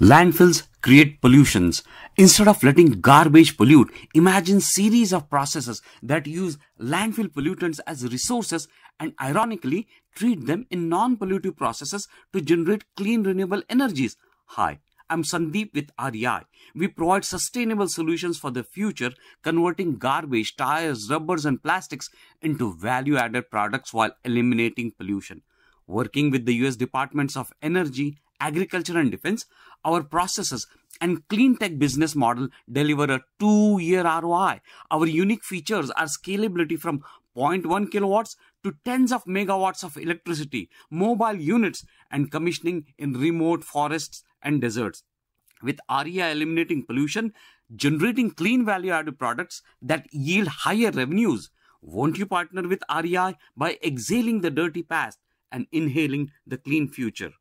Landfills create pollutions. Instead of letting garbage pollute, imagine series of processes that use landfill pollutants as resources and ironically treat them in non-pollutive processes to generate clean renewable energies. Hi, I'm Sandeep with REI. We provide sustainable solutions for the future, converting garbage, tires, rubbers and plastics into value-added products while eliminating pollution. Working with the US Departments of Energy agriculture and defense, our processes and clean tech business model deliver a two year ROI. Our unique features are scalability from 0.1 kilowatts to tens of megawatts of electricity, mobile units, and commissioning in remote forests and deserts. With REI eliminating pollution, generating clean value added products that yield higher revenues. Won't you partner with REI by exhaling the dirty past and inhaling the clean future?